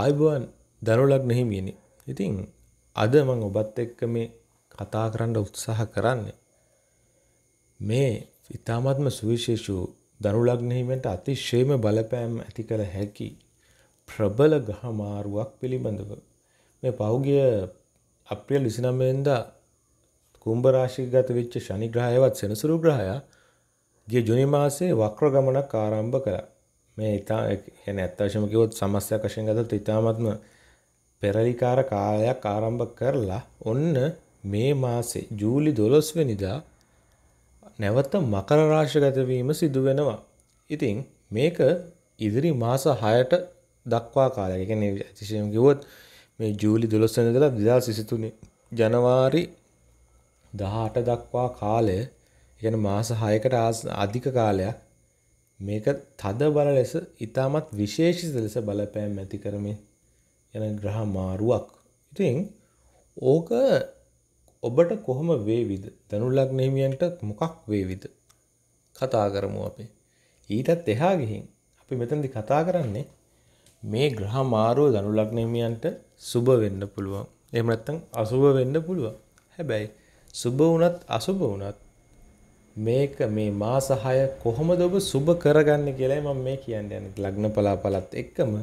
ආයබුවන් දරුලක් නෙහි මියනි ඉතින් අද මං ඔබත් එක්ක මේ කතා කරන්න උත්සාහ කරන්නේ මේ ඉතාමත්ම සුවිශේෂූ දරුලග්නහිමට අතිශේම බලපෑම් ඇති කළ හැකි ප්‍රබල ගහමාරුවක් පිළිබඳව මේ පෞගිය අප්‍රියල් විසිනම්මයෙන්ද කුම්භරාශිගත වෙච්ච ශනිග්‍රහයවත් සෙනසුරු ග්‍රහයා ගේ ජුනි මාසේ වක්‍ර ගමනක් ආරම්භ කළා මේ ඉතා ගැන ඇත්තවශම කිවොත් සමස්යක් වශයෙන් ගතත් ඉතාමත්ම පෙරලිකාර කාලයක් ආරම්භ කරලා ඔන්න මේ මාසේ ජූලි දොළොස්වනිදා නැවත මකරරාශගතවීම සිදුවෙනවා. ඉතිං මේක ඉදිරි මාස හයට දක්වා කාලය ගැන ඇතිශයම කිවොත් මේ ජූලි දොළොස්වනිදලා දෙදා සිසිතුනි ජනවාරි දහට දක්වා කාලය ගැන මාස හයකට අධික කාලයක් මේක තද බල ලෙස ඉතාමත් විශේෂිත ලෙස බලපෑම් ඇති කරමින් යන ග්‍රහ මාරුවක් ඉතිං ඕක ඔබට කොහොම වේවිද දනුල්ලක් නහිමියන්ට මොකක් වේවිද කතා කරමු අපේ ඊටත් එහා ගිහින් අපි මෙතැදි කතා කරන්නේ මේ ග්‍රහ මාරුව දනුලක් නහිමියන්ට සුබ වෙන්න පුළුවන් එමනත්තං අසුභ වෙන්න පුළුවන් හැබැයි සුබ වනත් අසුභ වනත් මේක මේ මාස 6 කොහොමද ඔබ සුබ කරගන්නේ කියලායි මම මේ කියන්නේ. ලග්න පලාපලත් එක්කම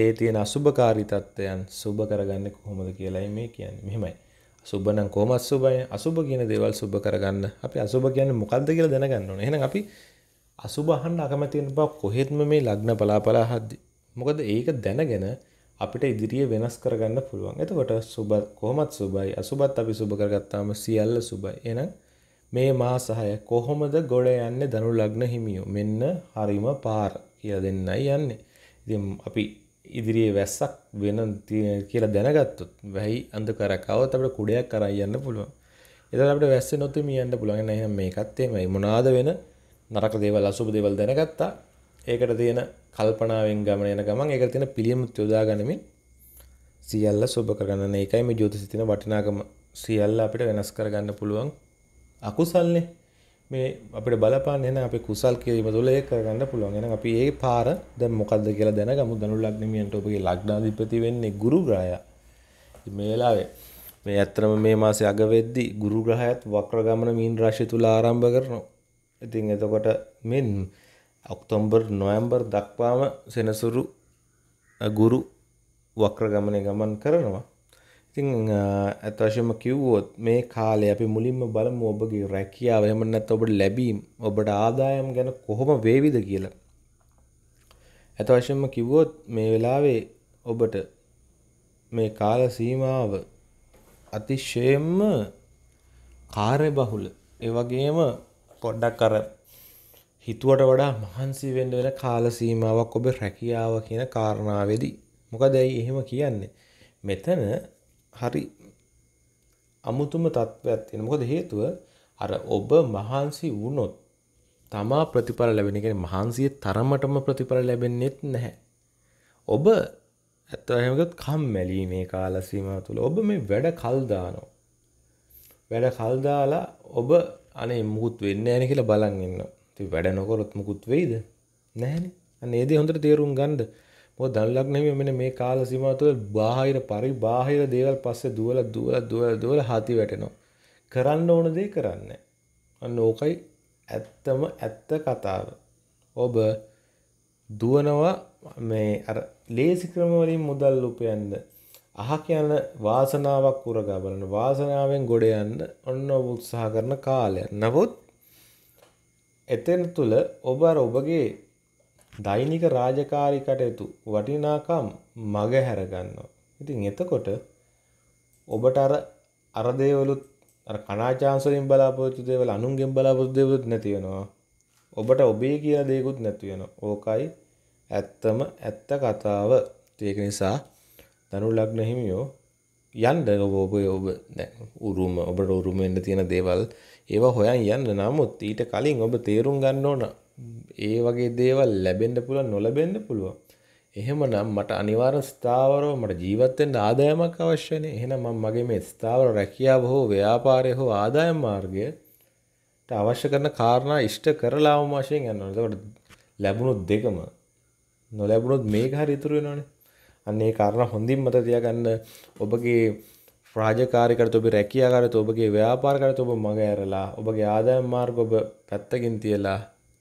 ඒ තියෙන අසුබකාරී තත්ත්වයන් සුබ කරගන්නේ කොහොමද කියලායි මේ කියන්නේ. මෙහෙමයි. සුබ නම් කොහොමද සුබයි? අසුබ කියන දේවල් සුබ කරගන්න. අපි අසුබ කියන්නේ මොකද්ද කියලා දැනගන්න ඕනේ. එහෙනම් අපි අසුබ අහන්න අකමැති වෙන බව කොහෙත්ම මේ ලග්න පලාපල අහද්දි. මොකද ඒක දැනගෙන අපිට ඉදිරියේ වෙනස් කරගන්න පුළුවන්. එතකොට සුබ කොහොමත් සුබයි. අසුබත් අපි සුබ කරගත්තාම සියල්ල සුබයි. එහෙනම් මේ මාස 6 කොහොමද ගොඩ යන්නේ ධනු ලග්න හිමියෝ මෙන්න හරිම පාර කියලා දෙන්නයි යන්නේ ඉතින් අපි ඉදිරියේ වැස්සක් වෙන කියලා දැනගත්තොත් වැහි අන්ධකාරයක් આવත් අපිට කුඩයක් කරා යන්න පුළුවන් එතකොට අපිට වැස්සේ නොතෙමී යන්න පුළුවන් එහෙනම් මේකත් එහෙමයි මොනවාද වෙන නරක දේවල් අසුබ දේවල් දැනගත්තා ඒකට තියෙන කල්පනාවෙන් ගමන යන ගමන් ඒකට තියෙන පිළියමුත් යොදා ගනිමින් සියල්ල සුබ කරගන්න. ඒකයි මේ ජ්‍යොතිෂය තියෙන වටිනාකම. සියල්ල අපිට වෙනස් කරගන්න පුළුවන් අකුසල්නේ මේ අපිට බලපාන්න එන අපේ කුසල් කිරීම තුළ ඒක කරගන්න පුළුවන්. එහෙනම් අපි ඒ පාර දැන් මොකද්ද කියලා දැනගමු. දනු ලග්නමියන්ට ඔබගේ ලග්නාධිපති වෙන්නේ ගුරු ග්‍රහයා. මේ වෙලාවේ මේ ඇත්තම මේ මාසේ අග වෙද්දී ගුරු ග්‍රහයත් වක්‍ර ගමන මීන රාශිය තුල ආරම්භ කරනවා. ඉතින් එතකොට මේ ඔක්තෝබර් නොවැම්බර් දක්වාම සෙනසුරු ගුරු වක්‍ර ගමනේ ගමන් කරනවා. ඉතින් ඇත වශයෙන්ම කිව්වොත් මේ කාලේ අපි මුලින්ම බලමු ඔබගේ රැකියාව එහෙම නැත්නම් ඔබට ලැබීම් ඔබට ආදායම් ගැන කොහොම වේවිද කියලා. ඇත වශයෙන්ම කිව්වොත් මේ වෙලාවේ ඔබට මේ කාල සීමාව අතිශයෙන්ම කාර්යබහුල ඒ වගේම පොඩ්ඩක් අර හිතුවට වඩා මහන්සි වෙන්න වෙන කාල සීමාවක් ඔබ රැකියාව කියන කාරණාවේදී මොකද ඇයි එහෙම කියන්නේ මෙතන හරි අමුතුම තත්ත්වයක් තියෙන මොකද හේතුව අර ඔබ මහන්සි වුණොත් තමා ප්‍රතිඵල ලැබෙන එක මහන්සිය තරමටම ප්‍රතිඵල ලැබෙන්නෙත් නැහැ. ඔබ ඇත්තමකත් කම්මැලි මේ කාලසීම තුළ ඔබ මේ වැඩ කල්දානෝ. වැඩ කල්දාලා ඔබ අනේ මුකුත් වෙන්න ඇන කියලා බලන් ඉන්න. ති වැඩ නොකොරොත් මුකුත් වෙයිද? නැහැනේ. අන්න ඒ දේ හොඳට තේරුම් ගන්නද ඔය දනලක් නෙමෙයි මෙන්න මේ කාල සීමාව තුළ බාහිර පරිබාහිර දේවල් පස්සේ දුවලා දුවලා දුවලා දුවලා හති වැටෙනවා. කරන්න ඕන දේ කරන්නේ අන්න ඕකයි ඇත්තම ඇත්ත කතාව. ඔබ දුවනවා මේ අර ලේසි ක්‍රම වලින් මුදල් උපයන්න අහක යන වාසනාවක් උරගා බලන වාසනාවෙන් ගොඩ යන්න ඔන්න ඔබ උත්සාහ කරන කාලය. නමුත් එතන තුල ඔබ අර ඔබගේ දෛනික රාජකාරී කටයුතු වටිනාකම් මගහැර ගන්නවා. ඉතින් එතකොට ඔබට අර අර දේවලුත් අර කනාචාන්ස් වලින් බලාපොරොත්තු දේවල් අනුන්ගෙන් බලාපොරොත්තු දේවලුත් නැති වෙනවා. ඔබට ඔබේ කියලා දේකුත් නැති වෙනවා. ඕකයි ඇත්තම ඇත්ත කතාව. ඒක නිසා ධනු ලග්න හිමියෝ යන්න ඔබ ඔබ ඔබ උරුම ඔබට උරුම වෙන්න තියෙන දේවල් ඒවා හොයන් යන්න නමුත් ඊට කලින් ඔබ තේරුම් ගන්න ඕන ඒ වගේ දේවල් ලැබෙන්ඩ පුළුව නොලබෙන්ඩ පුළුවන් එහෙමනම් මට අනිවාර ස්ථාවරෝ මට ජීවත්තෙන්ට ආදායමක් අවශ්‍යනය එහෙනම් මගේ මේ ස්ථාවර රැකියාව හෝ ව්‍යාපාරය හෝ ආදායම් මාර්ගය අවශ්‍ය කරන කාරණා ඉෂ්ට කරලා අවමාශයෙන් යන්නනකට ලැබුණුත් දෙකම නොලැබුණොත් මේ හරි ඉතුරු වෙනවානේ අන්නේ කාරණ හොඳින් මත තියාගන්න ඔබගේ රාජකාරිකට ඔබ රැකියාකාරත ඔබගේ ව්‍යාපාරකට ඔබ මඟ ඇරලා ඔබගේ ආදායම් මාර්ග ඔබ පැත්තකින් තියලා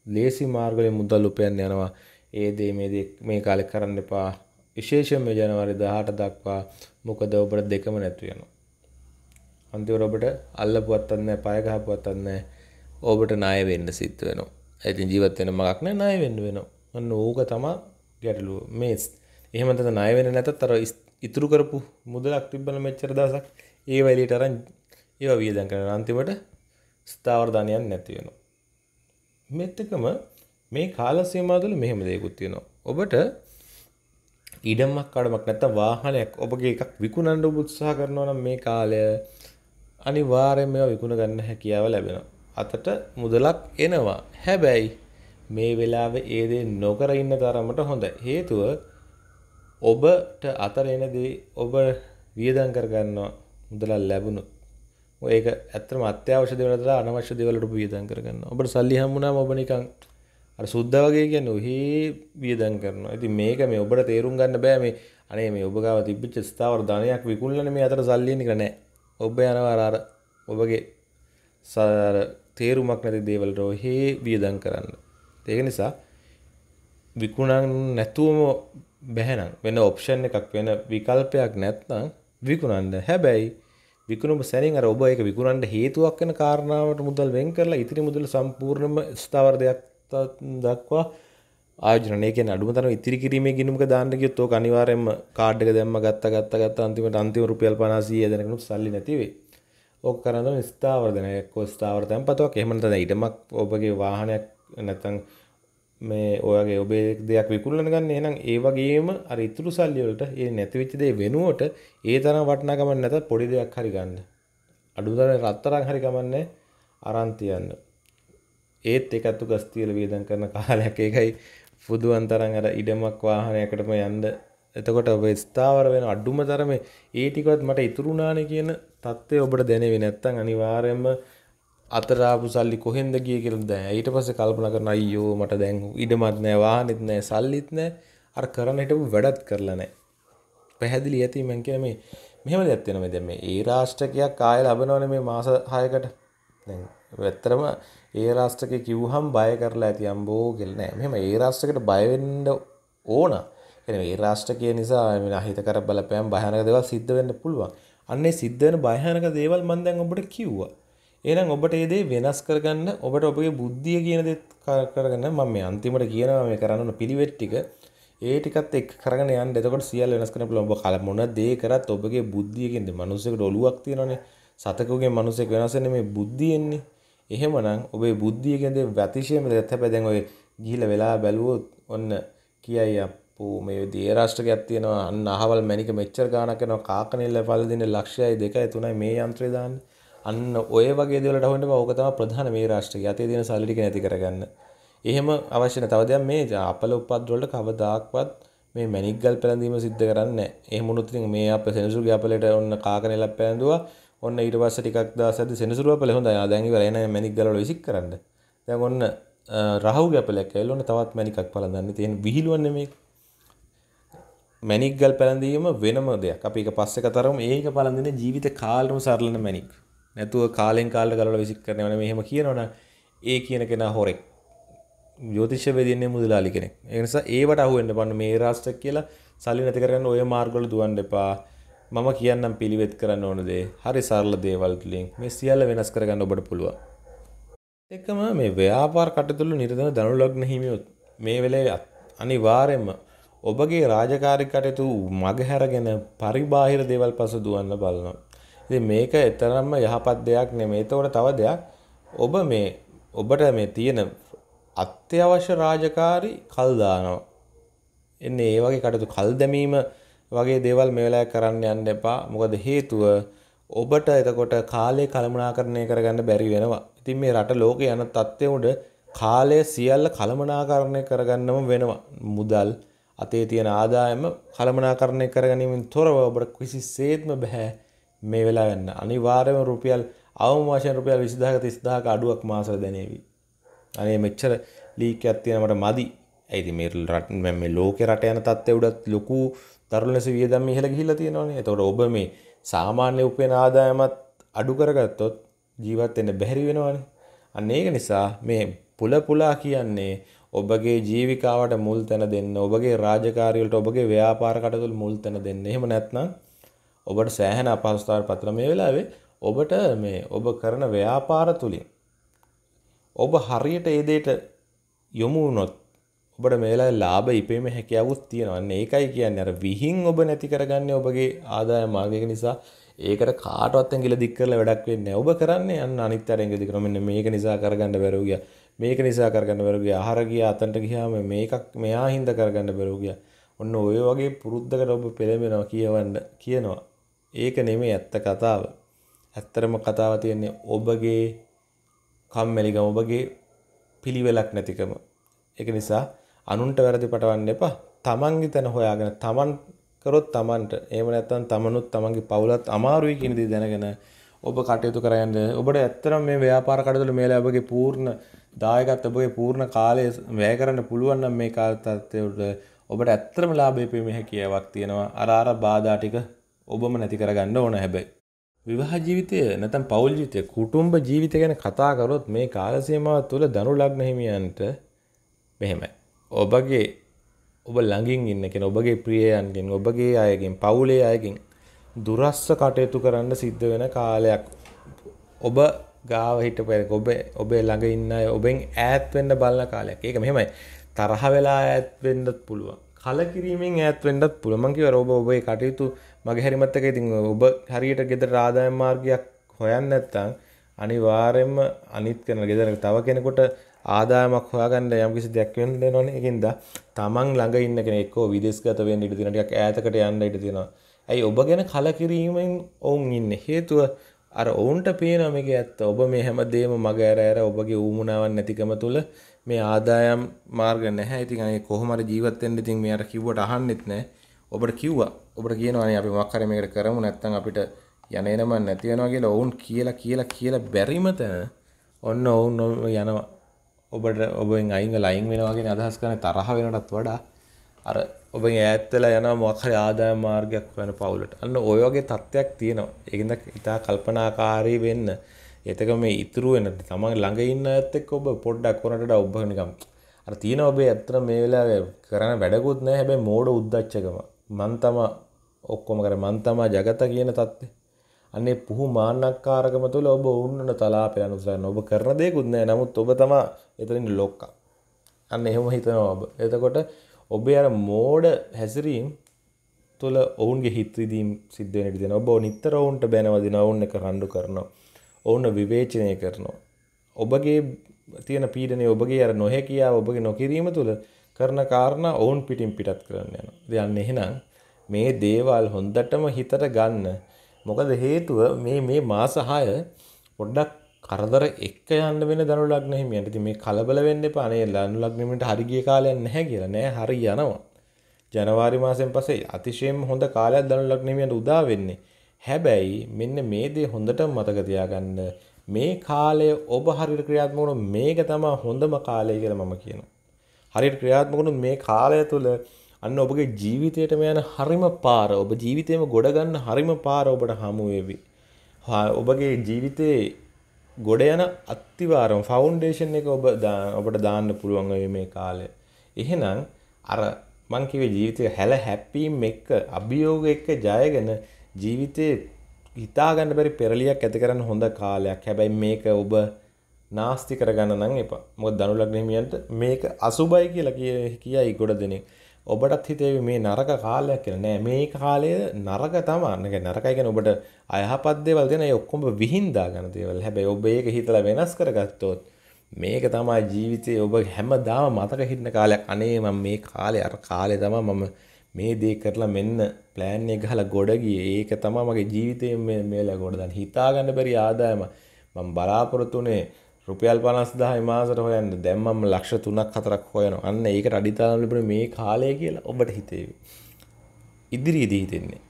ලේසි මාර්ගලින් මුදල් උපයන්න යනවා ඒ දේ මේ දේ මේ කාලේ කරන්න එපා විශේෂයෙන්ම ජනවාරි 18 දක්වා මොකද ඔබට දෙකම නැතු වෙනවා අන්තිමට ඔබට අල්ලපුවත් නැහැ පය ගහපුවත් නැහැ ඔබට ණය වෙන්න සිද්ධ වෙනවා ඉතින් ජීවත් වෙන මගක් නැහැ ණය වෙන්න වෙනවා අන්න ඕක තමයි ගැටලුව මේ එහෙම නැත්නම් ණය වෙන්නේ නැතත් අර ඉතුරු කරපු මුදලක් තිබ්බන මෙච්චර දවසක් ඒ වෙලෙට අරන් ඒවා වියදම් කරන අන්තිමට ස්ථාවර ධනයක් නැති වෙනවා මෙත්තකම මේ කාල සීමා තුළ මෙහෙම දේකුත් තියෙනවා. ඔබට ඉඩමක් කඩමක් නැත්නම් වාහනයක් ඔබගේ එකක් විකුණන්න ඔබ උත්සාහ කරනවා නම් මේ කාලය අනිවාර්යෙන් මේවා විකුණ ගන්න හැකියාව ලැබෙනවා. අතට මුදලක් එනවා. හැබැයි මේ වෙලාවේ ඒ දේ නොකර ඉන්න තරමට හොඳයි. හේතුව ඔබට අතර එන දේ ඔබ වියදම් කර ගන්නවා මුදලක් ලැබුණොත්. ඒක ඇතම අත්‍යවශ්‍ය දෙවලට අනවශ්‍ය දෙවලට වියදන් කරගන්න ඔබට සල්ලි හම්බුණා ඔබ නිකන් අර සුද්ද වගේ කියන්නේ ඔහි වියදන් කරනවා. ඉතින් මේක මේ ඔබට තේරුම් ගන්න බෑ මේ අනේ මේ ඔබ ගාව තිබිච්ච ස්ථාවර ධනයක් විකුණලා මේ අතර සල්ලි එන්නේ නැහැ. ඔබ යනවා අර ඔබගේ සාර තේරුමක් නැති දේවල්ට ඔහි වියදන් කරන්න. ඒක නිසා විකුණන්න නැතුවම බැහැ නම් වෙන ඔප්ෂන් එකක් වෙන විකල්පයක් නැත්නම් විකුණන්න. හැබැයි විකුණුම සැනින් අර ඔබ ඒක විකුණන්න හේතුවක් වෙන කාරණාවට මුදල් වෙන් කරලා ඉතිරි මුදල් සම්පූර්ණයෙන්ම ස්ථාවරයක් දක්වා ආයෝජනය කියන්නේ අඩුම තරම ඉතිරි කිරීමේ ගිණුමක දාන්න ගියොත් ඕක අනිවාර්යයෙන්ම කාඩ් එක දැම්ම ගත්ත ගත්ත ගත්ත අන්තිමට අන්තිම රුපියල් 50 100 දැනගනුත් සල්ලි නැති වෙයි. ඕක කරන්න ස්ථාවර දැන එක්ක ස්ථාවර තැන්පතුවක් එහෙම නැත්නම් ඉඩමක් ඔබගේ වාහනයක් නැත්නම් මේ ඔයගේ ඔබේ දෙයක් විකුල්ලන ගන්න එනම් ඒවගේම අර ඉතුරු සල්ලිවලට ඒ නැතිවිච්චදේ වෙනුවට ඒ තන වටනාගමන් නැත පොඩි දෙයක් හරි ගන්න. අඩුදර රත්තරං හරි ගමන්නේ අරන්තියන්න. ඒත් එකත්තු ගස්තියල වියදන් කරන කාලයක් ඒකයි පුදුුවන්තරන් අර ඉඩමක් වාහනයකටම යන්ද එතකොට ඔබ ස්ථාවර වෙන අඩුම තරම ඒටිකවත් මට ඉතුරුණාන කියන තත්ත්වය ඔබට දැනවෙ නැත්තං අනිවාරයෙන්ම අතරාපු සල්ලි කොහෙන්ද ගිය කියලා දැන් ඊට පස්සේ කල්පනා කරන අයියෝ මට දැන් ඉඩමත් නැහැ වාහනෙත් නැහැ සල්ලිත් නැහැ අර කරන්න හිටපු වැඩත් කරලා නැහැ පැහැදිලි ඇති මං කියන මේ මෙහෙම දෙයක් තියෙනවා දැන් මේ ඒ රාෂ්ට්‍රකයක් ආය ලබනවනේ මේ මාස 6කට දැන් ඇත්තරම ඒ රාෂ්ට්‍රකේ කිව්වහම බය කරලා ඇති අම්බෝ කියලා නෑ මෙහෙම ඒ රාෂ්ට්‍රකට බය වෙන්න ඕන කියන්නේ ඒ රාෂ්ට්‍රකය නිසා මම අහිතකර බලපෑම් භයානක දේවල් සිද්ධ වෙන්න පුළුවන් අන්නේ සිද්ධ වෙන භයානක දේවල් මම දැන් ඔබට කිව්වා එහෙනම් ඔබට මේ දේ වෙනස් කරගන්න ඔබට ඔබගේ බුද්ධිය කියන දේ කරගන්න මම මේ අන්තිමට කියනවා මේ කරන්න පිළිවෙත් ටික ඒ ටිකත් එක්ක කරගෙන යන්න. එතකොට සියල්ල වෙනස් කරන්න පුළුවන්. ඔබ කල මොන දේ කරත් ඔබගේ බුද්ධියකින්ද මිනිස්සෙකුට ඔලුවක් තියෙනවනේ. සතකෝගේ මිනිස්සෙක් වෙනස් වෙන්නේ මේ බුද්ධියෙන්නේ. එහෙමනම් ඔබේ බුද්ධියකින්ද වැතිශයම දෙත් හැබැයි දැන් ඔය ගිහිලා වෙලා බැලුවොත් ඔන්න කියයි අපෝ මේ දේ රාෂ්ට්‍රකයක් තියෙනවා අන්න අහවල් මැනික මෙච්චර ගාණක් යනවා කාකනෙල්ල පළදින ලක්ෂයයි 2යි 3යි මේ යන්ත්‍රය දාන්නේ අන්න ඔය වගේ දේවලට අහු වෙන්න බෑ. ඕක තමයි ප්‍රධාන මේ රාෂ්ට්‍රයේ අතේ තියෙන සල්ලි ටික නැති කරගන්න. එහෙම අවශ්‍ය නැහැ. තව දෙයක් මේ අපල උපද්ද වලට කවදාක්වත් මේ මැනික්ගල් පැළඳීම සිද්ධ කරන්නේ නැහැ. එහෙම වුණොත් ඉතින් මේ අපේ සෙනසුරුගේ අපලයට ඔන්න කාකන එලක් පැළඳුවා. ඔන්න ඊට පස්සේ ටිකක් දවස් ඇද්දි සෙනසුරු අපල හොඳයි. ආ දැන් ඉවරයි. එහෙනම් මැනික්ගල් වල විසික් කරන්න. දැන් ඔන්න රාහුගේ අපලයක් ඇවිල්ලා ඔන්න තවත් මැනිකක් පළඳන්නේ. තියෙන විහිළුවන්නේ මේක. මැනික්ගල් පැළඳීම වෙනම දෙයක්. අපි ඒක පස්සේ කතා කරමු. ඒක පළඳින්නේ ජීවිත කාලෙම සරලන මැනික්. නැතුව කාලෙන් කාල්ට කරල විසික් කරන වන මෙහෙම කියනවන ඒ කියන කෙන හොරෙක් යෝතිශ වෙදන්නේ මුදලාලි කෙනෙක් එනිසා ඒවට අහුවෙන්ට පන්න මේ රාස්ටක් කියලා සල්ලි නැති කරන්න ඔය මාර්ගොල දුවන් දෙපා මම කියන්නම් පිළිවෙත් කරන්න ඕනදේ හරි සරල දේවල්තුලින් මේ සියල්ල වෙනස් කරගන්න ඔබට පුළුව එකම මේ ව්‍යාපාර කටතුළු නිරදන දනු ලග්න හිමියොත් මේ වෙලේ අනිවාරෙන්ම ඔබගේ රාජකාරි කටයුතු මගහැරගෙන පරිබාහිර දේවල් පස දුවන්න බලනවා ඉතින් මේක එතරම්ම යහපත් දෙයක් නෙමෙයි. ඒතකොට තව දෙයක් ඔබ මේ ඔබට මේ තියෙන අත්‍යවශ්‍ය රාජකාරි කල් දානවා. එන්නේ ඒ වගේ කටයුතු කල් දැමීම වගේ දේවල් මේ වෙලාවේ කරන්න යන්න එපා. මොකද හේතුව ඔබට එතකොට කාලය කළමනාකරණය කරගන්න බැරි වෙනවා. ඉතින් මේ රට ලෝකේ යන තත්ත්වෙ උඩ කාලය සියල්ල කළමනාකරණය කරගන්නම වෙනවා. මුදල් අතේ තියෙන ආදායම කළමනාකරණය කරගැනීමෙන් තොරව ඔබට කිසිසේත්ම බෑ මේ වෙලා වෙන්න අනිවාර්යම රුපියල් අවම වශයෙන් රුපියල් 20000ක 30000ක අඩුවක් මාසෙ දැනේවි. අනේ මෙච්චර ලීක් එකක් තියෙන මට මදි. ඒ ඉතින් මේ රට මම මේ ලෝකේ රට යන තත්ත්වය උඩත් ලොකු තරුණ ලෙස වියදම් ඉහළ ගිහිල්ලා තියෙනවානේ. ඒතකොට ඔබ මේ සාමාන්‍ය උපයන ආදායමත් අඩු කරගත්තොත් ජීවත් වෙන්න බැරි වෙනවානේ. අන්න ඒක නිසා මේ පුල පුලා කියන්නේ ඔබගේ ජීවිකාවට මුල් තැන දෙන්න, ඔබගේ රාජකාරිවලට, ඔබගේ ව්‍යාපාර කටයුතු වල මුල් තැන දෙන්න. එහෙම නැත්නම් ඔබට සෑහෙන අපහසුතාවයක් පතර මේ වෙලාවේ ඔබට මේ ඔබ කරන ව්‍යාපාර තුලින් ඔබ හරියට ඒ දෙයට යොමු වුණොත් ඔබට මේ වෙලාවේ ලාභ ඉපෙීමේ හැකියාවක් තියෙනවා. අන්න ඒකයි කියන්නේ අර විහිං ඔබ නැති කරගන්නේ ඔබගේ ආදායම් මාර්ගයක නිසා ඒකට කාටවත් ඇඟිලි දික් කරලා වැඩක් වෙන්නේ නැහැ. ඔබ කරන්නේ අන්න අනිත් අර ඇඟිලි දික් කරන මෙන්න මේක නිසා කරගන්න බැරුව ගියා. මේක නිසා කරගන්න බැරුව ගියා. ආහාර ගියා අතන්ට ගියාම මේකක් මෙයා හින්දා කරගන්න බැරුව ගියා. ඔන්න ඔය වගේ පුරුද්දකට ඔබ පෙළඹෙනවා කියවන්න කියනවා. ඒක නෙමේ ඇත්ත කතාව. ඇත්තරම කතාව තියන්නේ ඔබගේ කම්මැලිකම ඔබගේ පිළිවෙලක් නැතිකම. ඒක නිසා අනුන්ට වැරදි පටවන්න එපා. තමන්ගේ තැන හොයාගෙන තමන් කරොත් තමන්ට එහෙම නැත්නම් තමනුත් තමන්ගේ පවුලත් අමාරුයි කියන දේ දැනගෙන ඔබ කටයුතු කරගන්න. ඔබට ඇත්තටම මේ ව්‍යාපාර කටයුතු මේ ඔබගේ පූර්ණ දායකත්ව ඔබගේ පූර්ණ කාලය වැය කරන්න පුළුවන් නම් මේ කාල තත්ත්වයට ඔබට ඇත්තටම ලාභය පෙමෙහි කියාවක් තියෙනවා. අර අර බාධා ටික ඔබම නැති කරගන්න ඕන හැබැයි. විවාහ ජීවිතය නැතම් පවුල් ජීවිතය කුටුම්බ ජීවිත ගැන කතා කරොත් මේ කාලසීමාව තුළ දනු ලග්න හිමියන්ට මෙහෙමයි. ඔබගේ ඔබ ළඟින් ඉන්න කෙන ඔබගේ ප්‍රියයන්ගෙන් ඔබගේ අයගෙන් පවුලේ අයගෙන් දුරස්ස කටයුතු කරන්න සිද්ධ වෙන කාලයක් ඔබ ගාව හිට පැර ඔබ ඔබේ ළඟ ඉන්න ඔබෙන් ඈත්වෙන්න බලන්න කාලයක් ඒක මෙහෙමයි තරහ වෙලා ඈත්වෙන්නත් පුළුවන් කලකිරීමෙන් ඇත් වෙන්ඩත් පුළමන්කිව රෝබ ඔබේ කටයුතු මගේ හැරිමත්තක ඉතින් ඔබ හරියට ගෙද රාදායම් මාර්ගයක් හොයන්න ඇත්තං අනිවාරෙන්ම අනිත් කන ගෙදර තව කෙනෙකොට ආදායමක් හොයාගන්න යම් කිසි දෙයක්වෙන් දෙනොන එකින්ද තමන් ළඟ ඉන්න කෙනෙක්කෝ විදෙස්ගත වෙන් ඉට දිනටක් ඇතකට යන්න ඉට දෙෙනවා ඇයි ඔබ ගැන කලකිරීමෙන් ඔවුන් ඉන්න හේතුව අර ඔවුන්ට පේනමක ඇත්ත ඔබ මේ හැම දේම මගෑරෑර ඔබගේ ඌමුණාවන් නැතිකම තුළ මේ ආදායම් මාර්ග නැහැ. ඉතින් අනේ කොහොම හරි ජීවත් වෙන්න ඉතින් මෙයාට කිව්වට අහන්නෙත් නැහැ. ඔබට කිව්වා. ඔබට කියනවානේ අපි මොකක් හරි මේකට කරමු නැත්නම් අපිට යන එනම නැති වෙනවා කියලා ඔවුන් කියලා කියලා කියලා බැරිම තැන ඔන්න ඔවුන් යනවා. ඔබට ඔබෙන් අයින් වෙලා අයින් වෙනවා කියන අදහස් කරන තරහ වෙනටත් වඩා අර ඔබෙන් ඈත් වෙලා යනවා මොකක් හරි ආදායම් මාර්ගයක් වෙන පවුලට. අන්න ඔය වගේ තත්ත්වයක් තියෙනවා. ඒකින්ද ඉතා කල්පනාකාරී වෙන්න එතකම ඉතුරු වෙන තමන් ළඟ ඉන්න ඇත්තෙක් ඔබ පොඩ්ඩක් කොනට ඔබ නිකම් අර තියෙන ඔබේ ඇත්තර මේ වෙලා කරන වැඩකුත් නෑ හැබැයි මෝඩ උද්දච්චකම මන් තම ඔක්කොම කර මන් තමා ජගත කියන තත්ත්වේ අන්නේ පුහු මාන්නක්කාරකම තුළ ඔබ ඔන්නන තලාපයන උසන්න ඔබ කරන දෙයකුත් නෑ නමුත් ඔබ තමා එතරින් ලොක්ක අන්න එහෙම හිතනවා ඔබ එතකොට ඔබේ අර මෝඩ හැසිරීම් තුළ ඔවුන්ගේ හිත්‍රදීම් සිද්ධනට දෙන ඔබ නිත්තර ඔවුන්ට බැනවදින ඔවුන්න එක රණ්ඩු කරනවා ඔවුන්න විවේචනය කරනවා. ඔබගේ තියෙන පීඩනය ඔබගේ අර නොහැකියාව ඔබගේ නොකිරීම තුළ කරන කාරණ ඔවුන් පිටින් පිටත් කරන්න යන. දෙයන්න එහෙනම් මේ දේවල් හොන්දටම හිතට ගන්න. මොකද හේතුව මේ මේ මාසහාය පොඩ්ඩක් කරදර එක්ක යන්න වෙන දනු ලග්න හිමියන්ට. ඉතින් මේ කලබල වෙන්න එපා නේ. දනු ලග්න හිමියන්ට හරි ගිය කාලයක් නැහැ කියලා නෑ. හරි යනවා. ජනවාරි මාසෙන් පස්සේ අතිශයින්ම හොඳ කාලයක් දනු ලග්න හිමියන්ට උදා වෙන්නේ. හැබැයි මෙන්න මේ දේ හොඳට මතක තියාගන්න මේ කාලය ඔබ හරියට ක්‍රියාත්මක වුණොත් මේක තමයි හොඳම කාලය කියලා මම කියනවා. හරියට ක්‍රියාත්මක වුණොත් මේ කාලය තුල අන්න ඔබගේ ජීවිතයටම යන හරිම පාර ඔබ ජීවිතේම ගොඩ ගන්න හරිම පාර ඔබට හමු වෙවි. ඔබගේ ජීවිතේ ගොඩ යන අත්තිවාරම ෆවුන්ඩේෂන් එක ඔබ ඔබට දාන්න පුළුවන් වෙයි මේ කාලය. එහෙනම් අර මං කිව්වේ ජීවිතය හැල හැප්පීම් එක්ක අභියෝග එක්ක ජයගෙන ජීවිතේ හිතාගන්න බැරි පෙරලියක් ඇති කරන්න හොඳ කාලයක් හැබැයි මේක ඔබ නාස්ති කරගන්න නම් එපා මො දනුලක්නහිමියන්ට මේක අසුබයි කියලා කිය කියයි ගොඩ දෙනෙක් ඔබටත් හිතේ මේ නරක කාලයක් කියලා නෑ මේ කාලය නරක තමාන්නක නරකයිගෙන ඔබට අයහපත්දේවල් දෙන ඔක්කොම විහින්දා ගන්න දේවල් හැබැයි ඔබ ඒක හිතලා වෙනස් කරගත්තොත් මේක තමයි ජීවිතය ඔබ හැම දාම මතක හිටන කාලයක් අනේ මම මේ කාලය අර කාලය තමා මම මේ දේ කරලා මෙන්න ප්ලෑන් එක ගහලා ගොඩ ගියේ. ඒක තමයි මගේ ජීවිතේ මේ මේලා ගොඩ දාන්න. හිතා ගන්න බැරි ආදායම. මම බලාපොරොත්තු උනේ රුපියල් 50000 මාසෙට හොයන්න. දැන් මම ලක්ෂ 3ක් 4ක් හොයනවා. අන්න ඒකට අඩිතාලම් ලැබුණේ මේ කාලය කියලා ඔබට හිතේවි. ඉදිරියේදී හිතෙන්නේ.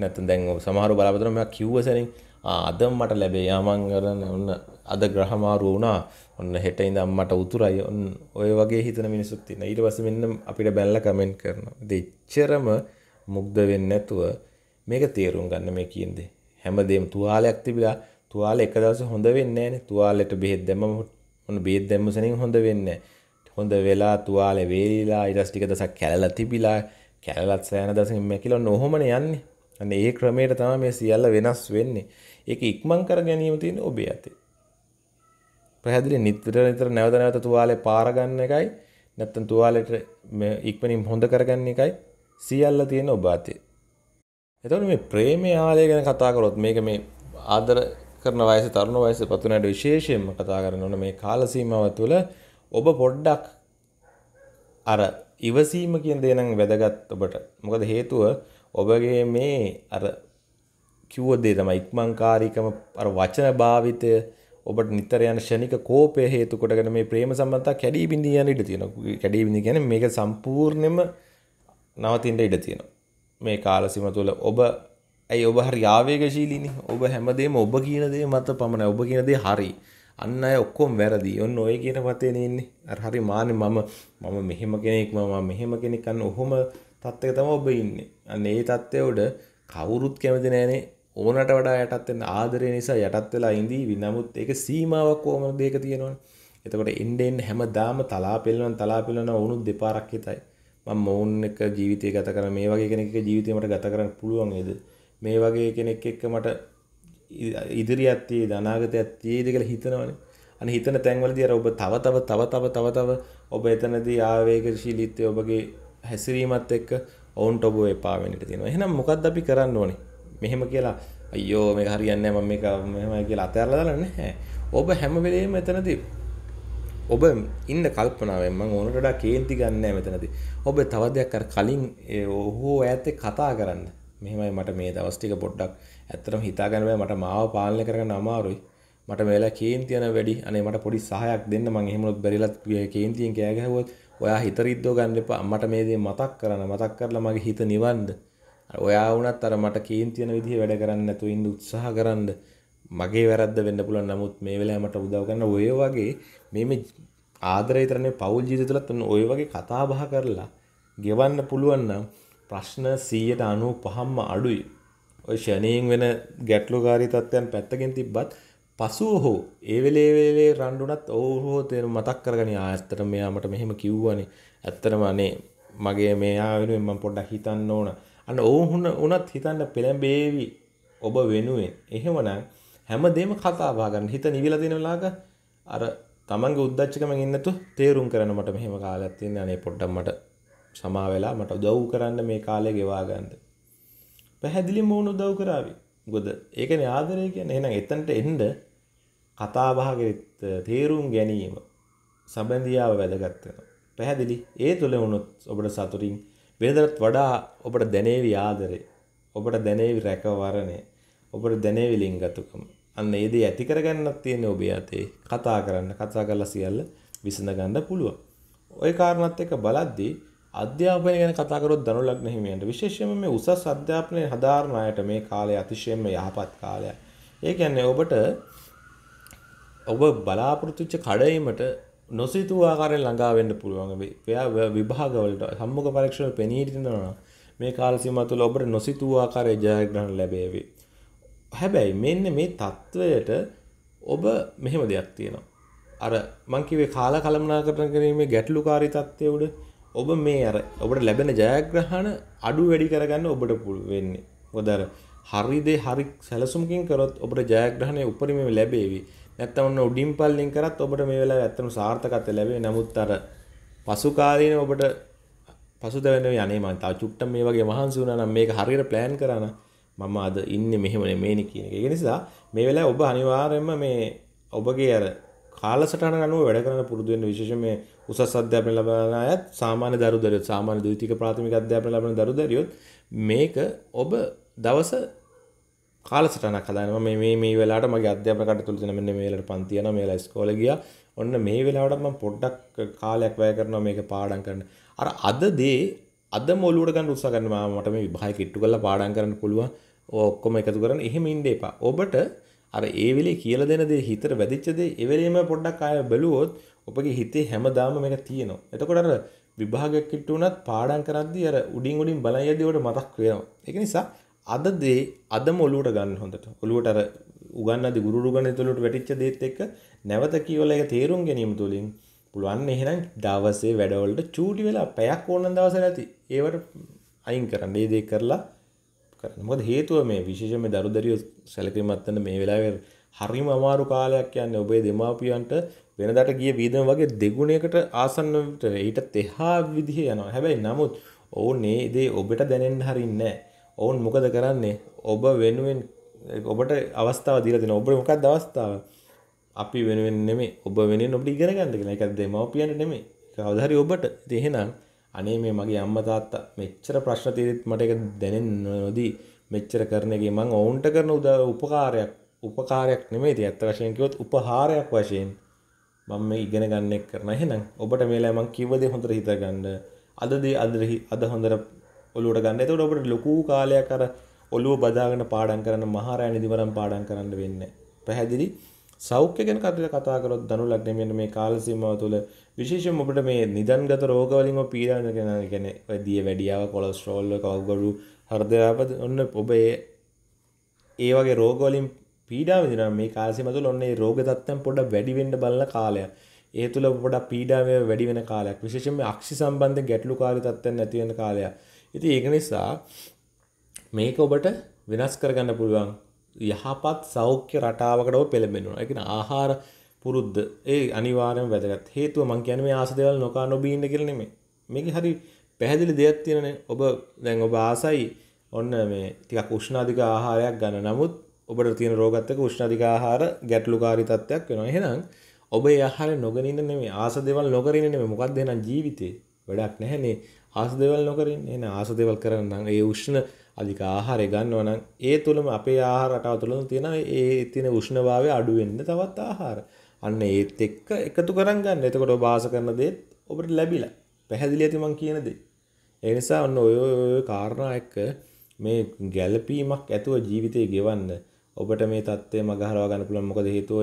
නැත්නම් දැන් සමහර බලාපොරොත්තු මම කිව්ව සැනින් ආ අද මට ලැබේ යාමන් කරන ඔන්න අද ග්‍රහමාරුව වුණා ඔන්න හෙට ඉඳන් මට උතුරයි ඔන්න ඔය වගේ හිතන මිනිස්සුත් ඉන්න ඊට පස්සේ මෙන්න අපිට බැලලා කමෙන්ට් කරනවා දෙච්චරම මුග්ධ වෙන්නේ නැතුව මේක තේරුම් ගන්න මේ කියන දේ හැමදේම තුවාලයක් තිබිලා තුවාල එක දවස හොඳ වෙන්නේ නැහැනේ තුවාලෙට බෙහෙත් දැම්මම ඔන්න බෙහෙත් දැම්ම සෙනින් හොඳ වෙන්නේ හොඳ වෙලා තුවාලේ වේලිලා ඊට ටික දවසක් කැළලා තිබිලා කැළලත් සෑන දවසකින් මැකිලා ඔන්න ඔහොමනේ යන්නේ අන්න ඒ ක්‍රමයට තමයි මේ සියල්ල වෙනස් වෙන්නේ ඒක ඉක්මන් කර ගැනීම තියෙන්නේ ඔබේ අතේ පැහැදිලි නිතර නිතර නැවත නැවත තුවාලේ පාර ගන්න එකයි නැත්තම් තුවාලෙට ඉක්මනින් හොඳ කරගන්න එකයි සියල්ල තියෙන ඔබ අතේ. එතකොට මේ ප්‍රේමයේ ආලය ගැන කතා කරොත් මේක මේ ආදර කරන වයසේ තරුණ වයසේ පතුනට විශේෂයෙන්ම කතා කරන ඕන මේ කාල සීමාව තුළ ඔබ පොඩ්ඩක් අර ඉවසීම කියන දේ නම් වැදගත් ඔබට. මොකද හේතුව ඔබගේ මේ අර කිව්ව දේ තමයි ඉක්මන්කාරීකම අර වචන භාවිතය ඔබට නිතර යන ෂණික කෝපය හේතු කොටගෙන මේ ප්‍රේම සම්බන්ධතා කැඩී බිඳී යන ඉඩ තියෙනවා. කැඩී බිඳී කියන්නේ මේක සම්පූර්ණයෙන්ම නවතින්න ඉඩ තියෙනවා. මේ කාල සීම තුළ ඔබ ඇයි ඔබ හරි ආවේගශීලීනේ. ඔබ හැමදේම ඔබ කියන දේ මත පමණයි. ඔබ කියන දේ හරි. අන්න අය ඔක්කොම වැරදි. ඔන්න ඔය කියන පතේ නෙන්නේ. අර හරි මානේ මම මම මෙහෙම කෙනෙක් මම මෙහෙම කෙනෙක් අන්න ඔහොම තත්ත්වයක තමයි ඔබ ඉන්නේ. අන්න ඒ තත්ත්වය උඩ කවුරුත් කැමති නෑනේ ඕනට වඩා යටත් වෙන ආදරය නිසා යටත් වෙලා ඉඳී නමුත් ඒක සීමාවක් කොහොමද ඒක තියෙනවනේ. එතකොට එන්ඩෙන් හැමදාම තලාපෙල්ලන තලාපෙල්ලන වුණු දෙපාරක් හිතයි. මම මොවුන් එක ජීවිතය ගත කරන මේ වගේ කෙනෙක් එක ජීවිතේ මට ගත කරන්න පුළුවන් නේද? මේ වගේ කෙනෙක් එක්ක මට ඉදිරියත් තියෙද අනාගතයත් තියෙද කියලා හිතනවනේ. අනේ හිතන තැන්වලදී අර ඔබ තව තව තව තව තව තව ඔබ එතනදී ආවේගශීලීත්වය ඔබගේ හැසිරීමත් එක්ක ඔවුන්ට ඔබ එපා වෙන්නට තියෙනවා. එහෙනම් මොකද්ද අපි කරන්න ඕනේ? මෙහෙම කියලා අයෝ මේ හරියන්න ම මේ මෙහමයි කියලා අතඇරල දලන්න හැ ඔබ හැමවෙලේ මෙතනදී ඔබ ඉන්න කල්පනාවෙන්ම ඕනටඩා කේන්ති ගන්න මෙතනති ඔබ තවදයක් කර කලින් ඔහෝ ඇත්තේ කතා කරන්න මෙහමයි මට මේ දවස්ටික පොඩ්ඩක් ඇත්තරම හිතාගැනවයි මට මාව පාලන කරන අමාරුයි මට මේලා කේන්තියන වැඩි අනේ මට පොඩි සහයක් දෙන්න මං එහෙමොත් බැරිලත් කේන්තියෙන් කෑගැහුවොත් ඔයා හිතරිද්දෝ ගන්න එපා මට මේ දේ මතක් කරන්න මතක් කරලා මගේ හිත නිවන්ද ඔයා වුණත් අර මට කේන්තියන විදිහ වැඩ කරන්න ඇතු ඉන්න උත්සාහ කරන්න මගේ වැරද වෙන්න පුලන් නමුත් මේ වෙලා මට උදවගන්න ඔය වගේ මෙම ආදරය තරණය පවුල් ජීතතුලත් වන්න ඔය වගේ කතාබහ කරලා ගෙවන්න පුළුවන්නම් ප්‍රශ්න සීයට අනු පහම්ම අඩුයි ඔය ෂනයෙන් වෙන ගැටලුකාරී තත්ත්වයන් පැත්තකින් තිබ්බත් පසුව හෝ ඒවෙලේවෙලේ රණ්ඩුනත් ඔවුහෝ තෙන මතක් කරගෙන ආඇත්තට මෙයාමට මෙහෙම කිව්වනේ ඇත්තරම අනේ මගේ මෙයා වෙනුවෙන් මම පොඩ්ඩක් හිතන්න ඕන අන්න ඔවුහුන උනත් හිතන්න පෙළඹේවි ඔබ වෙනුවෙන් එහෙමනම් හැමදේම කතා බහ ගන්න හිත නිවිලා දෙන වෙලාවක අර තමන්ගේ උද්දච්චකමෙන් ඉන්නතු තේරුම් කරන්න මට මෙහෙම කාලයක් තියෙන අනේ පොඩ්ඩක් මට සමා වෙලා මට උදව් කරන්න මේ කාලය ගෙවා ගන්න. පැහැදිලිම වුණ උදව් කරાવી. මොකද ඒකනේ ආදරය කියන්නේ. එහෙනම් එතනට එන්න කතා බහගේ තේරුම් ගැනීම සම්බන්ධියාව වැදගත් වෙනවා. පැහැදිලි. ඒ තුල වුණොත් ඔබට සතුටින් වෙනදටත් වඩා ඔබට දැනේවි ආදරේ. ඔබට දැනේවි රැකවරණය. ඔබට දැනේවි ලිංගතුකම. අන්න ඒ දේ ඇති කරගන්නත් තියෙන්නේ ඔබේ අතේ. කතා කරන්න, කතා කරලා සියල්ල විසඳ ගන්න පුළුවන්. ওই කාරණාත් එක්ක බලද්දී අධ්‍යාපනය ගැන කතා කරොත් ධනු ලග්න හිමියන්ට විශේෂයෙන්ම මේ උසස් අධ්‍යාපනයේ හදාාරණ අයට මේ කාලය අතිශයින්ම යහපත් කාලයක්. ඒ කියන්නේ ඔබට ඔබ බලාපොරොත්තු වෙච්ච කඩයිමට නොසිතු ආකාරයෙන් ළඟා වෙන්න පුළුවන්. එයා විභාගවලට සම්මුඛ පරීක්ෂණ පෙනී සිටිනවා. මේ කාල සීමාව තුළ ඔබට නොසිතු ආකාරයේ ජයග්‍රහණ ලැබේවි. හැබැයි මෙන්න මේ தത്വයට ඔබ මෙහෙම දෙයක් තියෙනවා. අර මං කිව්වේ කාල කළමනාකරණය කිරීමේ ගැටලුකාරී தත්ත්වය උඩ ඔබ මේ අර ඔබට ලැබෙන ජයග්‍රහණ අඩු වැඩි කරගන්න ඔබට පුළුවන් වෙන්නේ. මොකද අර හරි දේ හරි සැලසුමකින් කරොත් ඔබට ජයග්‍රහණය උපරිමයෙන් ලැබේවි. නැත්තම් ඔන්න උඩින් පල්ලින් කරත් ඔබට මේ වෙලාවේ ඇත්තම සාර්ථකත්වය ලැබෙයි. නමුත් අර පසු කාලීන ඔබට පසුද වෙන්නේ අනේ මම තා චුට්ටක් මේ වගේ මහන්සි වුණා නම් මේක හරියට ප්ලෑන් කරා නම් මම අද ඉන්නේ මෙහෙම නෙමෙයිනේ කියන එක. ඒ නිසා මේ වෙලාවේ ඔබ අනිවාර්යයෙන්ම මේ ඔබගේ අර කාලසටහන අනුව වැඩ කරන පුරුදු වෙන විශේෂයෙන් මේ උසස් අධ්‍යාපන ලබන අයත් සාමාන්‍ය දරු දැරියොත් සාමාන්‍ය ද්විතීයික ප්‍රාථමික අධ්‍යාපන ලබන දරු දැරියොත් මේක ඔබ දවස කාලසටනක් හදානවා මේ මේ මේ වෙලාවට මගේ අධ්‍යාපන කටයුතු තුල මෙන්න මේ වෙලාවට පන්ති යනවා මේ වෙලාව ඉස්කෝලේ ගියා ඔන්න මේ වෙලාවට මම පොඩ්ඩක් කාලයක් වැය කරනවා මේක පාඩම් කරන්න අර අද දේ අද මොලුවට ගන්න උත්සාහ කරනවා මට මේ විභාගය කිට්ටු කරලා පාඩම් කරන්න පුළුවන් ඔක්කොම එකතු කරන්න එහෙම ඉන්න එපා ඔබට අර ඒ වෙලේ කියලා දෙන දේ හිතට වැදිච්ච දේ ඒ වෙලේම පොඩ්ඩක් ආය බැලුවොත් ඔබගේ හිතේ හැමදාම මේක තියෙනවා. එතකොට අර විභාගයක් කිට්ටු වුණත් පාඩම් කරද්දී අර උඩින් උඩින් බලන් යද්දී ඔබට මතක් වෙනවා. ඒක නිසා අද දේ අදම ඔලුවට ගන්න හොඳට ඔලුවට අර උගන්නදි ගුරු ගණිතවලට වැටිච්ච දේත් එක්ක නැවත කියවලා ඒක තේරුම් ගැනීම තුලින් පුළුවන් එහෙනම් දවසේ වැඩවලට චූටි වෙලා පැයක් ඕන දවසට ඇති ඒවට අයින් කරන්න ඒ දේ කරලා කරන්න මොකද හේතුව මේ විශේෂම දරුදරියෝ සැලකිලිමත් වෙන්න මේ වෙලාවේ හරිම අමාරු කාලයක් යන්නේ ඔබේ දෙමාපියන්ට වෙනදාට ගිය වීදම වගේ දෙගුණයකට ආසන්නට ඊට තෙහා විදිහේ යනවා. හැබැයි නමුත් ඔවුන් මේ දේ ඔබට දැනෙන්න හරින්නේ නැහැ. ඔවුන් මොකද කරන්නේ ඔබ වෙනුවෙන් ඔබට අවස්ථාව දීලා දෙනවා ඔබට මොකක්ද අවස්ථාව අපි වෙනුවෙන් නෙමෙයි ඔබ වෙනුවෙන් ඔබට ඉගෙන ගන්න කියලා ඒකත් දෙමව්පියන්ට නෙමෙයි කවදා හරි ඔබට ඉතින් එහෙනම් අනේ මේ මගේ අම්මා තාත්තා මෙච්චර ප්‍රශ්න තියෙද්දිත් මට ඒක දැනෙන්නේ නොදී මෙච්චර කරන එකේ මම ඔවුන්ට කරන උපකාරයක් උපකාරයක් නෙමෙයි ඉතින් අත්ත වශයෙන් කිව්වොත් උපහාරයක් වශයෙන් මම මේ ඉගෙන ගන්න එක කරන එහෙනම් ඔබට මේලා මම කිව්ව දේ හොඳට හිතගන්න අද දේ අද අද හොඳට ඔලුවට ගන්න එතකොට ඔබට ලොකු කාලයක් අර ඔලුව බදාගෙන පාඩම් කරන්න මහරෑ නිදිමරම් පාඩම් කරන්න වෙන්නේ පැහැදිලි සෞඛ්‍ය ගැන කටට කතා කරොත් දනු ලග්න මෙන්න මේ කාල සීමාව තුළ විශේෂයෙන් ඔබට මේ නිදන්ගත රෝග වලින් ඔබ පීඩාන කරන කියන්නේ දිය වැඩියාව කොලෙස්ටරෝල් කවුරු හෘද ආපද ඔන්න ඔබ ඒ ඒ වගේ රෝග වලින් පීඩා විඳිනවා මේ කාල සීමාව තුළ ඔන්න ඒ රෝග තත්ත්වයන් පොඩ්ඩක් වැඩි වෙන්න බලන කාලයක් ඒ තුළ පොඩක් පීඩාව වැඩි වෙන කාලයක් විශේෂයෙන්ම අක්ෂි සම්බන්ධ ගැටලුකාරී තත්ත්වයන් නැති වෙන කාලයක් ඉතින් ඒක නිසා මේක ඔබට වෙනස් කරගන්න පුළුවන් යහපත් සෞඛ්‍ය රටාවකට ඔබ පෙළඹෙනවා. ඒ කියන්නේ ආහාර පුරුද්ද ඒ අනිවාර්යයෙන්ම වැදගත්. හේතුව මම කියන්නේ මේ ආස දේවල් නොකා නොබී ඉන්න කියලා නෙමෙයි. මේක හරි පැහැදිලි දෙයක් තියෙනනේ. ඔබ දැන් ඔබ ආසයි ඔන්න මේ ටිකක් උෂ්ණාධික ආහාරයක් ගන්න. නමුත් ඔබට තියෙන රෝගත් එක්ක උෂ්ණාධික ආහාර ගැටලුකාරී තත්ත්වයක් වෙනවා. එහෙනම් ඔබ ඒ ආහාරය නොගෙන ඉන්න නෙමෙයි ආස දේවල් නොකර ඉන්න නෙමෙයි මොකක්ද එහෙනම් ජීවිතේ වැඩක් නැහැනේ ආස දේවල් නොකරින් එන ආස දේවල් කරන්න නම් ඒ උෂ්ණ අධික ආහාරය ගන්නවා නම් ඒ තුළම අපේ ආහාර රටාව තුළම තියෙන ඒ තියෙන උෂ්ණභාවය අඩු වෙන්න තවත් ආහාර. අන්න ඒත් එක්ක එකතු කරන් ගන්න. එතකොට ඔබ ආස කරන දේත් ඔබට ලැබිලා. පැහැදිලි ඇති මම කියන දේ. ඒ නිසා ඔන්න ඔය ඔය කාරණා එක්ක මේ ගැළපීමක් ඇතුව ජීවිතේ ගෙවන්න ඔබට මේ தත්ත්වය මගහරවා ගන්න පුළුවන්. මොකද හේතුව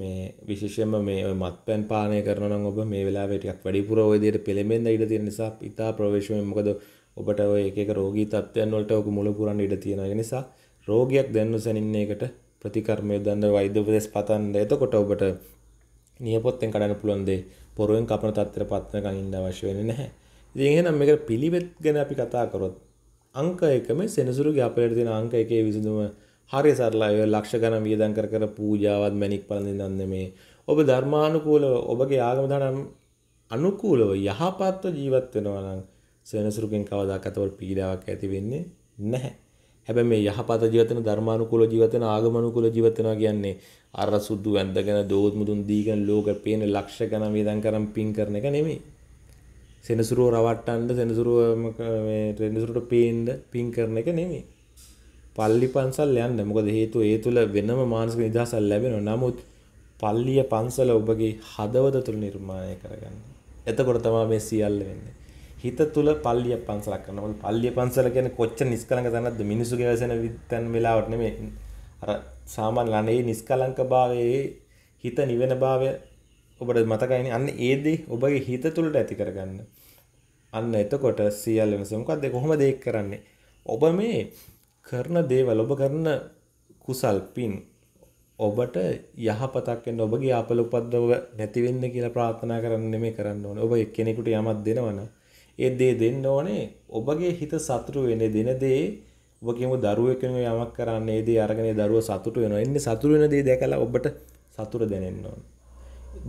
මේ විශේෂයෙන්ම මේ ඔය මත්පැන් පානය කරනවා නම් ඔබ මේ වෙලාවේ ටිකක් වැඩිපුර ওই විදිහට පෙළඹෙන්න ඉඩ තියෙන නිසා ඉතා ප්‍රවේශමෙන් මොකද ඔබට ඔය එක එක රෝගී තත්ත්වයන් වලට ඔක මුල පුරන්න ඉඩ තියෙන ඒ නිසා රෝගියෙක් දැනුසනින්න එකට ප්‍රතිකර්මය දන්න වෛද්‍ය උපදෙස් පතන්න. එතකොට ඔබට නියපොත්තෙන් කඩන්න පුළුවන් දේ පොරුවෙන් කපන තත්ත්වයට පත්වනකන් ඉන්න අවශ්‍ය වෙන්නේ නැහැ. ඉතින් එහෙනම් මේක පිළිවෙත් ගැන අපි කතා කරොත් අංක 1 මේ සෙනසුරු ගැපලට තියෙන අංක 1 විසඳුම හරි සරලයි ඔය ලක්ෂ ගණන් වියදම් කර කර පූජාවත් මැණික් පළඳින්න මේ ඔබ ධර්මානුකූලව ඔබගේ ආගම දනම් අනුකූලව යහපත්ව ජීවත් වෙනවා නම් සෙනසුරුකින් කවදාකවත් ඔබට පීඩාවක් ඇති වෙන්නේ නැහැ. හැබැයි මේ යහපත ජීවිත වෙන ධර්මානුකූල ජීවිත වෙන ආගමනුකූල ජීවිත වෙනවා කියන්නේ අර සුදු වැඳගෙන දෝත් මුදුන් දීගෙන ලෝක පේන ලක්ෂ ගණන් වේදම් කරන් පින් කරන එක නෙමෙයි. සෙනසුරුව රවට්ටන්න සෙනසුරුව මේ සෙනසුරුට පේන්න පින් කරන එක නෙමෙයි. පල්ලි පන්සල් යන්න මොකද හේතුව ඒ තුළ වෙනම මානසික නිදහසක් ලැබෙනවා. නමුත් පල්ලිය පන්සල ඔබගේ හදවත තුළ නිර්මාණය කරගන්න. එතකොට තමයි මේ සියල්ල වෙන්නේ. හිත තුළ පල්ලිය පන්සලක් කරනවා. මොකද පල්ලිය පන්සල කියන්නේ කොච්චර නිස්කලංක තැනක්ද මිනිසුගේ වැසෙන විත්තන් වෙලාවට නෙමෙයි. අර සාමාන්‍ය ළණේ නිස්කලංකභාවයේ හිත නිවෙන භාවය ඔබට මතකයිනේ. අන්න ඒ දේ ඔබගේ හිත තුළට ඇති කරගන්න. අන්න එතකොට සියල්ල වෙනස මොකද්ද කොහොමද ඒක කරන්නේ? ඔබ මේ කරන දේවල් ඔබ කරන කුසල් පින් ඔබට යහපතක් වෙන්න ඔබගේ ආපල උපද්දව නැති වෙන්න කියලා ප්‍රාර්ථනා කරන්න නෙමෙයි කරන්න ඕනේ. ඔබ එක්කෙනෙකුට යමක් දෙනවනම් ඒ දේ දෙන්න ඕනේ ඔබගේ හිත සතුටු වෙන්නේ දෙන දේ ඔබ කියමු දරුවෙක් වෙනව යමක් කරන්න ඒ දේ අරගෙන දරුවා සතුටු වෙනවා. එන්නේ සතුටු වෙන දේ දැකලා ඔබට සතුට දැනෙන්න ඕනේ.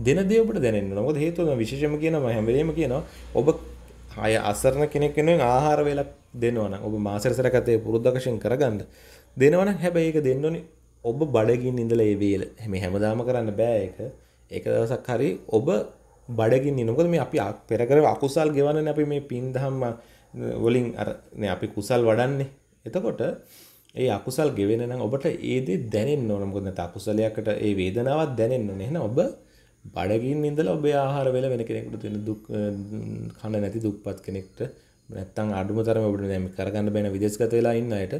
දෙන දේ ඔබට දැනෙන්න ඕනේ. මොකද හේතුව විශේෂම කියනවා හැම වෙලේම කියනවා ඔබ අය අසරණ කෙනෙක් වෙනුවෙන් ආහාර වේලක් දෙනවන ඔබ මාසරසර කතය පුරුද්ධකශයෙන් කරගන්න දෙනවන හැබැයි එක දෙන්නනි ඔබ බඩගින් ඉඳල ඒවේල හැම හැමදාම කරන්න බෑ එක ඒක දවසක් හරි ඔබ බඩගින් නිනොකද මේ අපි පෙරකරව අකුසල් ගෙවන්න අපි මේ පින් දහම්ම වලින් අරන අපි කුසල් වඩන්නේ එතකොට ඒ අකුසල් ගෙවෙන නම් ඔබට ඒදේ දැනෙන් ඕනමුකද අකුසලයකට ඒ වේදනාවත් දැනෙන්න එහෙන ඔබ බඩගින් ඉඳල ඔබ ආහාර වෙල වෙන කෙනෙකුට දෙන දුක් කන්න නැති දුක්පත් කෙනෙක්ට නැත්තං අඩුම තරම ඔබට දැම කරගන්න බැන විදෙස්ගත වෙලා ඉන්නයට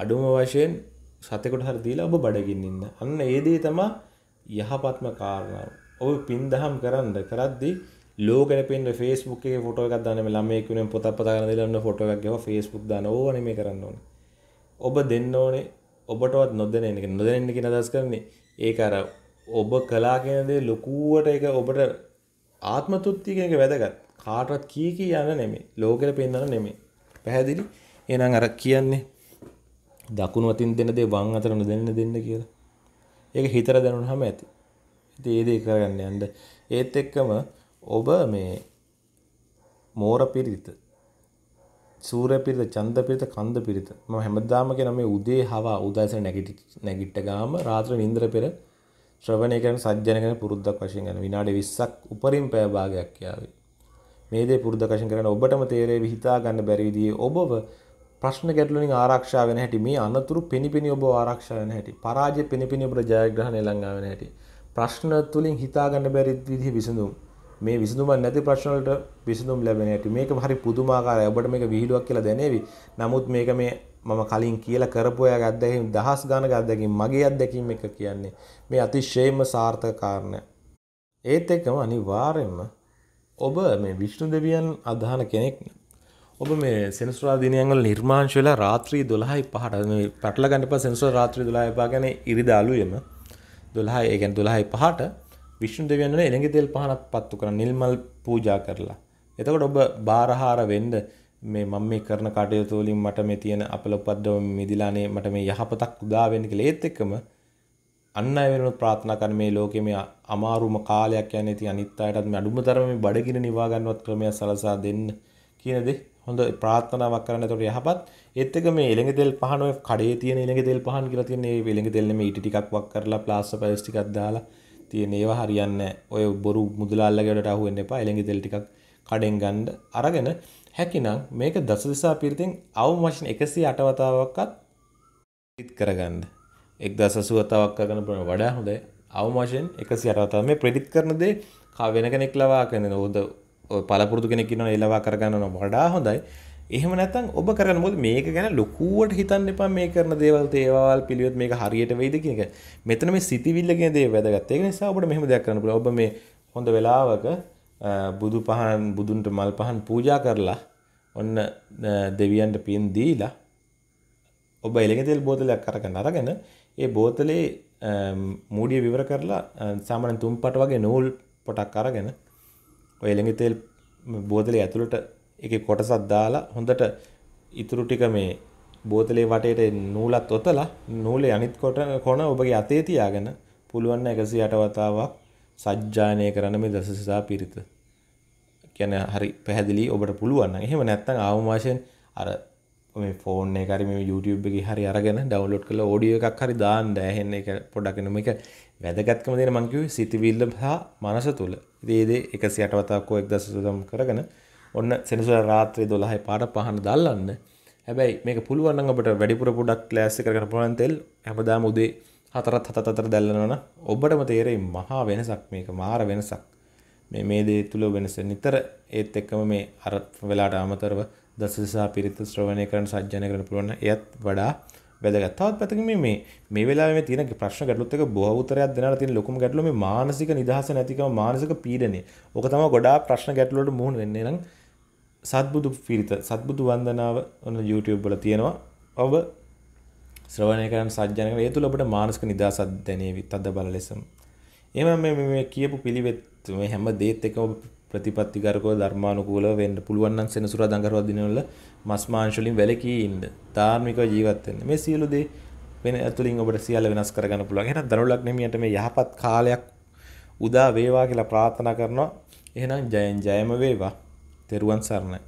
අඩුම වශයෙන් සතෙකොට හර දීලා ඔබ බඩගින් ඉන්න අන්න ඒදේ තමා යහපත්ම කාරණාව ඔබ පින් දහම් කරන්න කරද්දි ලෝකන පෙන් ෆේස්බුක් එක ෆොටෝ එකක් දානම ළමයෙකුෙන් පොතක් පතා කරන දෙලන්න ෆොටෝ එකක් ගව ෆේස්බුක් දාන ඕනේ මේ කරන්න ඕනේ ඔබ දෙන්න ඕනේ ඔබටවත් නොදැන එක නොදැනෙන්න කියන අදහස් කරන්නේ ඒක අර ඔබ කලා කියන දේ ලොකුවට ඒක ඔබට ආත්ම තෘප්තිය කියන එක වැදගත් කාටවත් කී කී යන නෙමෙයි. ලෝකෙට පෙන්නන නෙමෙයි. පැහැදිලි? එහෙනම් අර කියන්නේ දකුණු අතින් දෙන දේ වම් අතට නොදෙන්න දෙන්න කියලා. ඒක හිතර දැනුනහම ඇති. ඉතින් ඒ දේ කරගන්න යන්න. ඒත් එක්කම ඔබ මේ මෝර පිරිත සූර්ය පිරිත චන්ද පිරිත කන්ද පිරිත මම හැමදාම කියන මේ උදේ හවා උදෑසන නැගිට නැගිට ගාම රාත්‍රී නින්දර පෙර ශ්‍රවණය කරන සජ්ජන කරන පුරුද්දක් වශයෙන් ගන්න විනාඩි 20ක් උපරිම පැය භාගයක් යාවේ මේ දේ පුරුද්දකශන කරන ඔබටම තේරෙවි හිතා ගන්න බැරි විදිහේ ඔබව ප්‍රශ්න ගැටලු වලින් ආරක්ෂා වෙන හැටි මේ අනතුරු පිනිපිනි ඔබ ආරක්ෂා වෙන හැටි පරාජය පිනිපිනි ඔබට ජයග්‍රහණය ළඟා වෙන හැටි ප්‍රශ්න තුලින් හිතා ගන්න බැරි විදිහේ විසඳුම් මේ විසඳුමක් නැති ප්‍රශ්න වලට විසඳුම් ලැබෙන හැටි මේක හරි පුදුමාකාරයි ඔබට මේක විහිළුවක් කියලා දැනේවි නමුත් මේක මේ මම කලින් කියලා කරපු අය අත්දැකීම් දහස් ගණනක අත්දැකීම් මගේ අත්දැකීම් එක කියන්නේ මේ අතිශයම සාර්ථක කාරණා ඒත් එක්කම අනිවාර්යයෙන්ම ඔබ මේ විශ්ණු දෙවියන් අදහන කෙනෙක් ඔබ මේ සෙනසුරාදිනයන්ගල නිර්මාංශවෙලා රාත්‍රී දොළහයි පහට පැටල ගණඩප සෙනසුර රාත්‍රී දොලාය පා ගැන ඉරිදාලුයම දොළහයි ඒගැන් දොළහයි පහට විශ්ණු දෙවියන්න එළඟි තෙල් පහනක් පත්තු කර නිල්මල් පූජා කරලා. එතකොට ඔබ බාරහාර වෙන්ඩ මේ මම මේ කරන කටයුතුවලින් මට මේ තියෙන අපල උපද්දව මිදිලානේ මට මේ යහපතක් උදාවෙන්නික ලේත් එක්කම අන්න අය වෙනුවෙන් ප්‍රාර්ථනා කරන මේ ලෝකයේ මේ අමාරුම කාලයක් යන්නේ ඉතින් අනිත් අයටත් මේ අඩුම තරම මේ බඩගිනි නිවා ගන්නවත් ක්‍රමයක් සලසා දෙන්න කියන දේ හොඳ ප්‍රාර්ථනාවක් කරන්න. එතකොට යහපත් ඒත් එක මේ එළඟ තෙල් පහන ඔය කඩේ තියෙන එළඟ තෙල් පහන් කියලා තියෙන මේ එළඟ තෙල් නෙමෙයි ඊට ටිකක් වක් කරලා ප්ලාස්ටර් පැලස් ටිකක් දාලා තියෙන ඒවා හරියන්නේ ඔය බොරු මුදලාල්ලගේ වැඩට අහු වෙන්න එපා. එළඟ තෙල් ටිකක් කඩෙන් ගන්න අරගෙන හැකිනම් මේක දස දිසා පිරිතෙන් අවම වශයෙන් 108 වතාවක්වත් පිට කරගන්න. එක්දා සසුවතාවක් කරන බන වඩා හොඳයි අවමාශයෙන් එකසි අරතා මේ ප්‍රඩික් කරන දේ කා වෙන කෙනෙක් ලවා කරන ඕද පලපුරදු කෙනෙක් න එලවා කරගන්න නො වඩා හොඳයි එහෙම නැතන් ඔබ කරන බොද මේක ගැන ලොකුවට හිතන්න එපා මේ කරන දේවල් ඒවල් පිළියොත් මේ හරියට වෙයිද කියක මෙතන මේ සිතිවිල්ලගෙන දේ වැදගත්තේ නිසා ඔබට මෙහම දෙයක් කරන ඔබ මේ හොඳ වෙලාවක බුදු පහන් බුදුන්ට මල් පහන් පූජා කරලා ඔන්න දෙවියන්ට පින් දීලා ඔබ එළෙගෙ තෙල් බෝතලයක් කරගන්න අරගෙන ඒ බෝතලේ මූඩිය විවර කරලා සාමාන්‍ය තුම්පට වගේ නූල් පොටක් අරගෙන ඔය එළඟ තෙල් බෝතලේ ඇතුළට ඒකේ කොටසක් දාලා හොඳට ඉතුරු ටික මේ බෝතලේ වටේට නූලත් ඔතලා නූලේ අනිත් කොට කොන ඔබගේ අතේ තියාගෙන පුළුවන් 108 වතාවක් සජ්ජායනය කරන්න මේ දසසසා පිරිත. කියන්නේ හරි පැහැදිලි ඔබට පුළුවන් නම්. එහෙම නැත්නම් ආවම වශයෙන් අර මේ ෆෝන් එකරි මේ YouTube එක හරි අරගෙන ඩවන්ලෝඩ් කළ ෝඩිය එකක් හරි දාන්න ඇහෙන්න එක පොඩක්නම එක වැදගත්කම දෙන මංකිව සිතිවිල්ල හා මනස තුළ ඒද එක සියටවතාක්කෝ එක් දසතුදම් කරගෙන ඔන්න සෙනසුර රාත්‍රය දොලහයි පාට පහන දල්ලන්න හැබැයි මේ පුළුවන්න ඔබට වැඩිපුර පොඩක් ලෑස්ස කරන පුළන්තෙල් හැමදා මුදේ හතරත් හත අතර දැල්ලනවන ඔබටම තේරෙයි මහා වෙනසක් මේක මාර වෙනසක් මේ මේ දේ තුළ වෙනස නිතර ඒත් එක්කම මේ අර වෙලාට අමතරව දසසා පිරිත ශ්‍රවණය කරන සජ්ජනය කරන පුළුවන් එයත් වඩා වැදගත්. තවත් පැත්තකින් මේ මේ මේ වෙලාවේ මේ තියෙන ප්‍රශ්න ගැටලුත් එක බොහෝ උත්තරයක් දෙනාලා තියෙන ලොකුම ගැටලුව මේ මානසික නිදහස නැතිකම මානසික පීඩනය. ඕක තමයි ගොඩාක් ප්‍රශ්න ගැටලු වලට මුහුණ වෙන්නේ. නම් සත්බුදු පිරිත සත්බුදු වන්දනාව ඔන්න YouTube වල තියෙනවා. ඔබ ශ්‍රවණය කරන සජ්ජනය කරන ඒ තුල ඔබට මානසික නිදහසක් දැනේවි. තද බල ලෙසම. එහෙනම් මේ මේ කියපු පිළිවෙත් මේ හැම දේත් එක්කම ප්‍රතිපත්තිකරකව ධර්මානුකූලව වෙන්න පුළුවන් නම් සෙනසුරා දඟරවා දිනවල මස් මාංශ වලින් වැළකී ඉන්න ධාර්මිකව ජීවත් වෙන්න මේ සියලු දේ වෙන ඇතුලින් ඔබට සියල්ල වෙනස් කරගන්න පුළුවන් එහෙනම් දරුලක් නෙමියන්ට මේ යහපත් කාලයක් උදා වේවා කියලා ප්‍රාර්ථනා කරනවා එහෙනම් ජයෙන් ජයම වේවා තෙරුවන් සරණයි